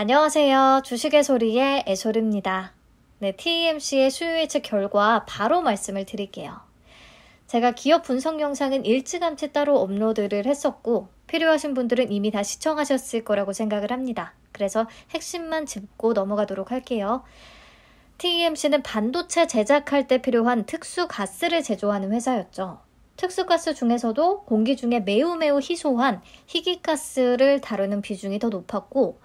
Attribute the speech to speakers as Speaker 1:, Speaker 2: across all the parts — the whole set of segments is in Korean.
Speaker 1: 안녕하세요. 주식의 소리의 애솔입니다. 네, TEMC의 수요 예측 결과 바로 말씀을 드릴게요. 제가 기업 분석 영상은 일찌감치 따로 업로드를 했었고 필요하신 분들은 이미 다 시청하셨을 거라고 생각을 합니다. 그래서 핵심만 짚고 넘어가도록 할게요. TEMC는 반도체 제작할 때 필요한 특수 가스를 제조하는 회사였죠. 특수가스 중에서도 공기 중에 매우 매우 희소한 희귀가스를 다루는 비중이 더 높았고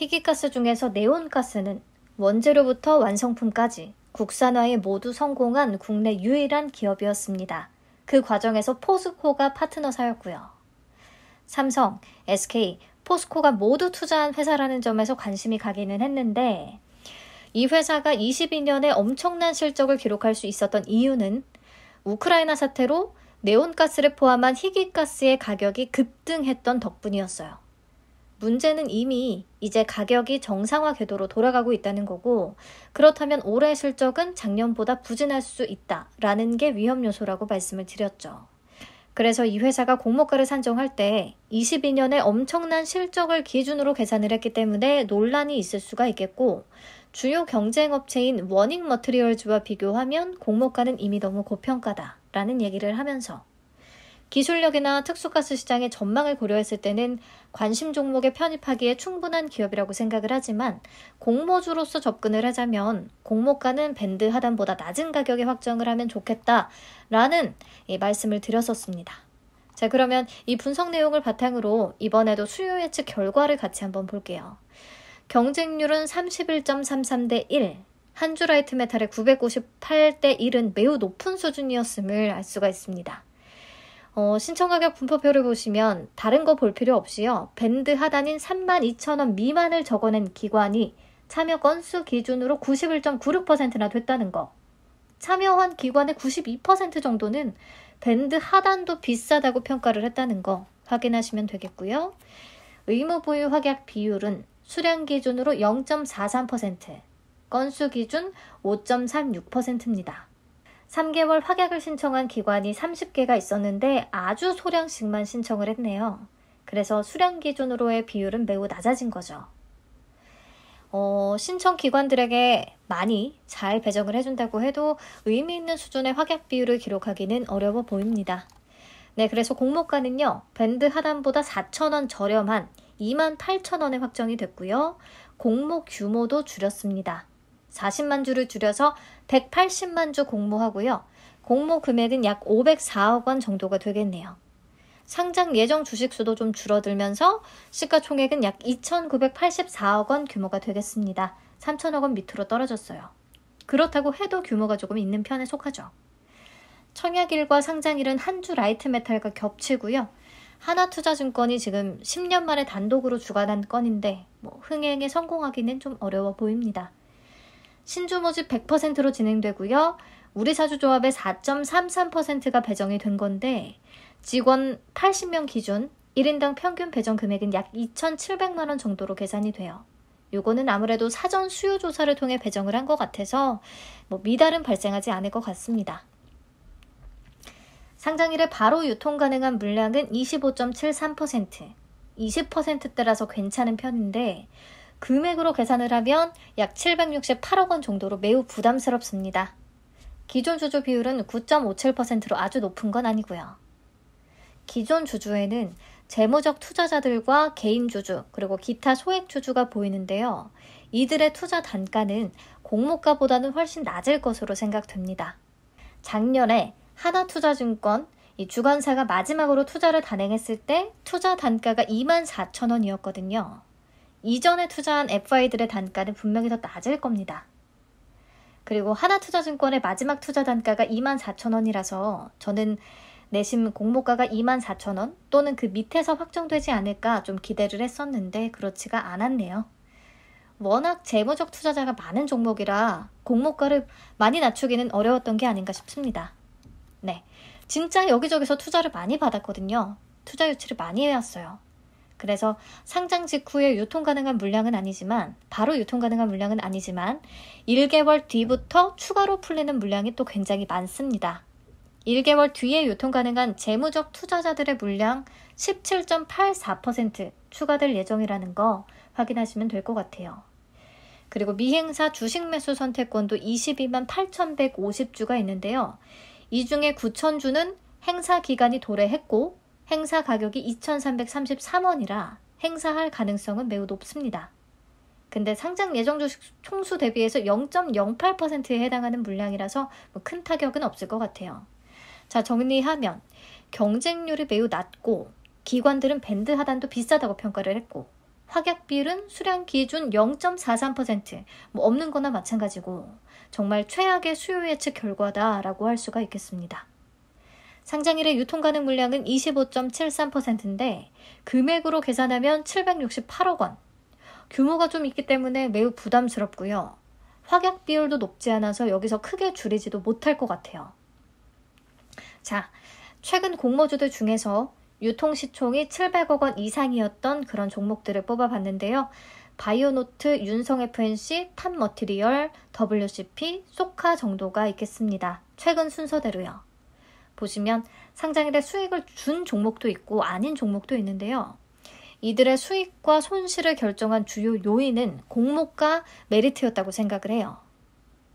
Speaker 1: 희귀가스 중에서 네온가스는 원재료부터 완성품까지 국산화에 모두 성공한 국내 유일한 기업이었습니다. 그 과정에서 포스코가 파트너사였고요. 삼성, SK, 포스코가 모두 투자한 회사라는 점에서 관심이 가기는 했는데 이 회사가 22년에 엄청난 실적을 기록할 수 있었던 이유는 우크라이나 사태로 네온가스를 포함한 희귀가스의 가격이 급등했던 덕분이었어요. 문제는 이미 이제 가격이 정상화 궤도로 돌아가고 있다는 거고, 그렇다면 올해 실적은 작년보다 부진할 수 있다라는 게 위험 요소라고 말씀을 드렸죠. 그래서 이 회사가 공모가를 산정할 때 22년에 엄청난 실적을 기준으로 계산을 했기 때문에 논란이 있을 수가 있겠고, 주요 경쟁 업체인 워닝 머트리얼즈와 비교하면 공모가는 이미 너무 고평가다라는 얘기를 하면서 기술력이나 특수가스 시장의 전망을 고려했을 때는 관심 종목에 편입하기에 충분한 기업이라고 생각을 하지만 공모주로서 접근을 하자면 공모가는 밴드 하단보다 낮은 가격에 확정을 하면 좋겠다라는 예, 말씀을 드렸었습니다. 자, 그러면 이 분석 내용을 바탕으로 이번에도 수요 예측 결과를 같이 한번 볼게요. 경쟁률은 31.33대 1, 한주라이트 메탈의 958대 1은 매우 높은 수준이었음을 알 수가 있습니다. 어, 신청 가격 분포표를 보시면 다른 거 볼 필요 없이요. 밴드 하단인 32,000원 미만을 적어낸 기관이 참여 건수 기준으로 91.96%나 됐다는 거. 참여한 기관의 92% 정도는 밴드 하단도 비싸다고 평가를 했다는 거 확인하시면 되겠고요. 의무 보유 확약 비율은 수량 기준으로 0.43%, 건수 기준 5.36%입니다. 3개월 확약을 신청한 기관이 30개가 있었는데 아주 소량씩만 신청을 했네요. 그래서 수량 기준으로의 비율은 매우 낮아진 거죠. 어, 신청 기관들에게 많이 잘 배정을 해준다고 해도 의미 있는 수준의 확약 비율을 기록하기는 어려워 보입니다. 네, 그래서 공모가는요, 밴드 하단보다 4,000원 저렴한 28,000원에 확정이 됐고요. 공모 규모도 줄였습니다. 40만 주를 줄여서 180만 주 공모하고요. 공모 금액은 약 504억 원 정도가 되겠네요. 상장 예정 주식수도 좀 줄어들면서 시가총액은 약 2,984억 원 규모가 되겠습니다. 3천억 원 밑으로 떨어졌어요. 그렇다고 해도 규모가 조금 있는 편에 속하죠. 청약일과 상장일은 한주 라이트 메탈과 겹치고요. 하나투자증권이 지금 10년 만에 단독으로 주관한 건인데 뭐 흥행에 성공하기는 좀 어려워 보입니다. 신주 모집 100%로 진행되고요. 우리 사주조합의 4.33%가 배정이 된 건데 직원 80명 기준 1인당 평균 배정 금액은 약 2,700만 원 정도로 계산이 돼요. 요거는 아무래도 사전 수요 조사를 통해 배정을 한 것 같아서 뭐 미달은 발생하지 않을 것 같습니다. 상장일에 바로 유통 가능한 물량은 25.73%, 20%대라서 괜찮은 편인데 금액으로 계산을 하면 약 768억 원 정도로 매우 부담스럽습니다. 기존 주주 비율은 9.57%로 아주 높은 건 아니고요. 기존 주주에는 재무적 투자자들과 개인 주주, 그리고 기타 소액 주주가 보이는데요. 이들의 투자 단가는 공모가보다는 훨씬 낮을 것으로 생각됩니다. 작년에 하나투자증권, 이 주관사가 마지막으로 투자를 단행했을 때 투자 단가가 24,000원이었거든요. 이전에 투자한 FI들의 단가는 분명히 더 낮을 겁니다. 그리고 하나투자증권의 마지막 투자 단가가 24,000원이라서 저는 내심 공모가가 24,000원 또는 그 밑에서 확정되지 않을까 좀 기대를 했었는데 그렇지가 않았네요. 워낙 재무적 투자자가 많은 종목이라 공모가를 많이 낮추기는 어려웠던 게 아닌가 싶습니다. 네. 진짜 여기저기서 투자를 많이 받았거든요. 투자 유치를 많이 해왔어요. 그래서 상장 직후에 유통 가능한 물량은 아니지만 바로 유통 가능한 물량은 아니지만 1개월 뒤부터 추가로 풀리는 물량이 또 굉장히 많습니다. 1개월 뒤에 유통 가능한 재무적 투자자들의 물량 17.84% 추가될 예정이라는 거 확인하시면 될 것 같아요. 그리고 미행사 주식 매수 선택권도 22만 8,150주가 있는데요. 이 중에 9,000주는 행사 기간이 도래했고 행사 가격이 2,333원이라 행사할 가능성은 매우 높습니다. 근데 상장 예정 주식 총수 대비해서 0.08%에 해당하는 물량이라서 뭐큰 타격은 없을 것 같아요. 자, 정리하면 경쟁률이 매우 낮고 기관들은 밴드 하단도 비싸다고 평가를 했고 확약 비율은 수량 기준 0.43%, 뭐 없는 거나 마찬가지고 정말 최악의 수요 예측 결과다라고 할 수가 있겠습니다. 상장일의 유통 가능 물량은 25.73%인데 금액으로 계산하면 768억 원. 규모가 좀 있기 때문에 매우 부담스럽고요. 확약 비율도 높지 않아서 여기서 크게 줄이지도 못할 것 같아요. 자, 최근 공모주들 중에서 유통시총이 700억 원 이상이었던 그런 종목들을 뽑아봤는데요. 바이오노트, 윤성 FNC, 탑머티리얼, WCP, 소카 정도가 있겠습니다. 최근 순서대로요. 보시면 상장일에 수익을 준 종목도 있고 아닌 종목도 있는데요. 이들의 수익과 손실을 결정한 주요 요인은 공모가 메리트였다고 생각을 해요.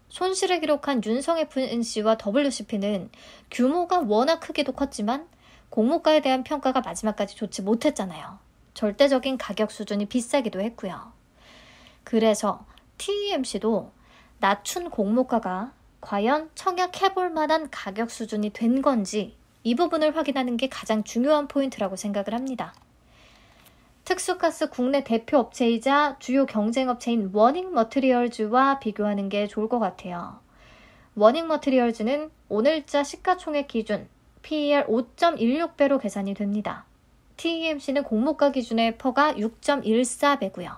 Speaker 1: 손실을 기록한 윤성 f n 씨와 WCP는 규모가 워낙 크기도 컸지만 공모가에 대한 평가가 마지막까지 좋지 못했잖아요. 절대적인 가격 수준이 비싸기도 했고요. 그래서 TEMC도 낮춘 공모가가 과연 청약해볼 만한 가격 수준이 된 건지 이 부분을 확인하는 게 가장 중요한 포인트라고 생각을 합니다. 특수가스 국내 대표 업체이자 주요 경쟁 업체인 워닝 머트리얼즈와 비교하는 게 좋을 것 같아요. 워닝 머트리얼즈는 오늘자 시가총액 기준 PER 5.16배로 계산이 됩니다. TEMC는 공모가 기준의 퍼가 6.14배고요.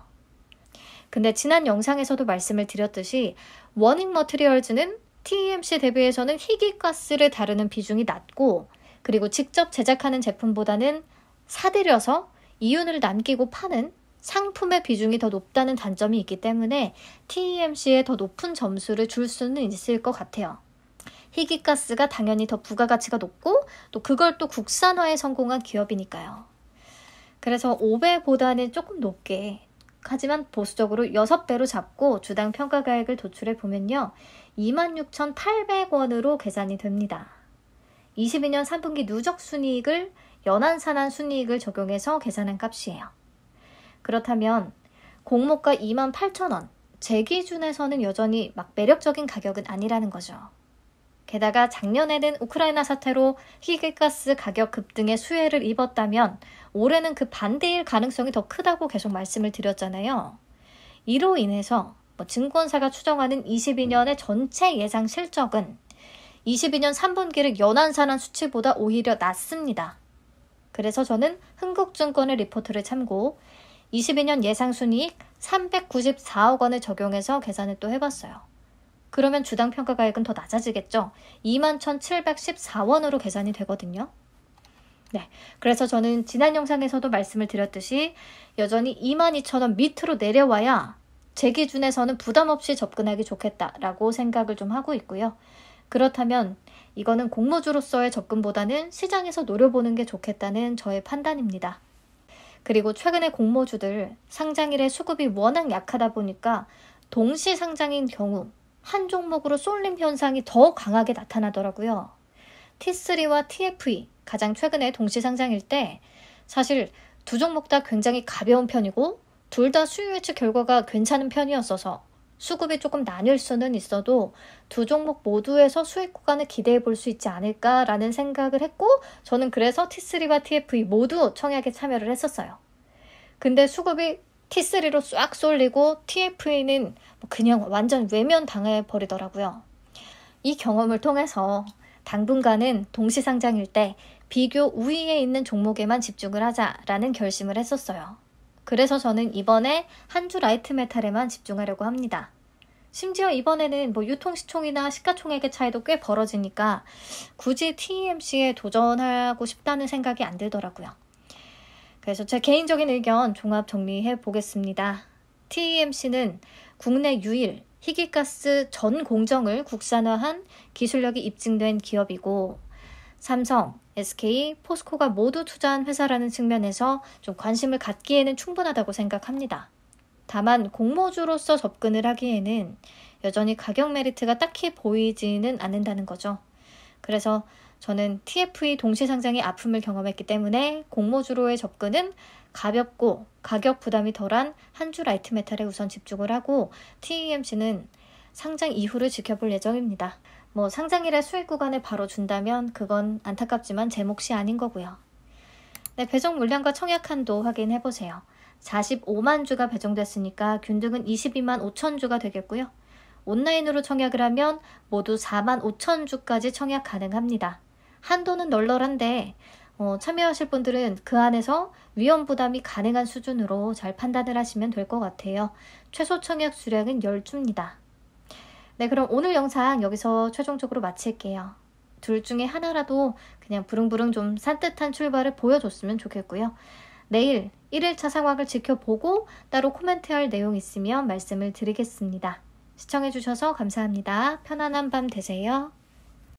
Speaker 1: 근데 지난 영상에서도 말씀을 드렸듯이 워닝 머트리얼즈는 TEMC 대비해서는 희귀가스를 다루는 비중이 낮고 그리고 직접 제작하는 제품보다는 사들여서 이윤을 남기고 파는 상품의 비중이 더 높다는 단점이 있기 때문에 TEMC에 더 높은 점수를 줄 수는 있을 것 같아요. 희귀가스가 당연히 더 부가가치가 높고 또 그걸 또 국산화에 성공한 기업이니까요. 그래서 5배보다는 조금 높게 하지만 보수적으로 6배로 잡고 주당 평가가액을 도출해 보면요. 26,800원으로 계산이 됩니다. 22년 3분기 누적 순이익을 연한산한 순이익을 적용해서 계산한 값이에요. 그렇다면 공모가 28,000원, 제 기준에서는 여전히 막 매력적인 가격은 아니라는 거죠. 게다가 작년에는 우크라이나 사태로 희귀가스 가격 급등의 수혜를 입었다면 올해는 그 반대일 가능성이 더 크다고 계속 말씀을 드렸잖아요. 이로 인해서 뭐 증권사가 추정하는 22년의 전체 예상 실적은 22년 3분기를 연한산한 수치보다 오히려 낮습니다. 그래서 저는 흥국증권의 리포트를 참고 22년 예상순이익 394억 원을 적용해서 계산을 또 해봤어요. 그러면 주당 평가가액은 더 낮아지겠죠? 21,714원으로 계산이 되거든요. 네, 그래서 저는 지난 영상에서도 말씀을 드렸듯이 여전히 22,000원 밑으로 내려와야 제 기준에서는 부담 없이 접근하기 좋겠다라고 생각을 좀 하고 있고요. 그렇다면 이거는 공모주로서의 접근보다는 시장에서 노려보는 게 좋겠다는 저의 판단입니다. 그리고 최근의 공모주들 상장일에 수급이 워낙 약하다 보니까 동시 상장인 경우 한 종목으로 쏠림 현상이 더 강하게 나타나더라고요. T3와 TFE 가장 최근에 동시 상장일 때 사실 두 종목 다 굉장히 가벼운 편이고 둘다 수요 예측 결과가 괜찮은 편이었어서 수급이 조금 나뉠 수는 있어도 두 종목 모두에서 수익 구간을 기대해 볼 수 있지 않을까라는 생각을 했고 저는 그래서 T3와 TFE 모두 청약에 참여를 했었어요. 근데 수급이 T3로 쏵 쏠리고 TFE는 뭐 그냥 완전 외면 당해 버리더라고요. 이 경험을 통해서 당분간은 동시 상장일 때 비교 우위에 있는 종목에만 집중을 하자라는 결심을 했었어요. 그래서 저는 이번에 한주 라이트 메탈에만 집중하려고 합니다. 심지어 이번에는 뭐 유통시총이나 시가총액의 차이도 꽤 벌어지니까 굳이 TMC에 e 도전하고 싶다는 생각이 안 들더라고요. 그래서 제 개인적인 의견 종합 정리해 보겠습니다. TMC는 e 국내 유일 희귀가스 전 공정을 국산화한 기술력이 입증된 기업이고 삼성, SK, 포스코가 모두 투자한 회사라는 측면에서 좀 관심을 갖기에는 충분하다고 생각합니다. 다만 공모주로서 접근을 하기에는 여전히 가격 메리트가 딱히 보이지는 않는다는 거죠. 그래서 저는 TFE 동시 상장의 아픔을 경험했기 때문에 공모주로의 접근은 가볍고 가격 부담이 덜한 한줄 라이트 메탈에 우선 집중을 하고 TEMC는 상장 이후를 지켜볼 예정입니다. 뭐 상장일에 수익 구간을 바로 준다면 그건 안타깝지만 제 몫이 아닌 거고요. 네, 배정 물량과 청약 한도 확인해 보세요. 45만 주가 배정됐으니까 균등은 22만 5천 주가 되겠고요. 온라인으로 청약을 하면 모두 4만 5천 주까지 청약 가능합니다. 한도는 널널한데 어, 참여하실 분들은 그 안에서 위험 부담이 가능한 수준으로 잘 판단을 하시면 될 것 같아요. 최소 청약 수량은 10주입니다. 네, 그럼 오늘 영상 여기서 최종적으로 마칠게요. 둘 중에 하나라도 그냥 부릉부릉 좀 산뜻한 출발을 보여줬으면 좋겠고요. 내일 1일차 상황을 지켜보고 따로 코멘트할 내용 있으면 말씀을 드리겠습니다. 시청해주셔서 감사합니다. 편안한 밤 되세요.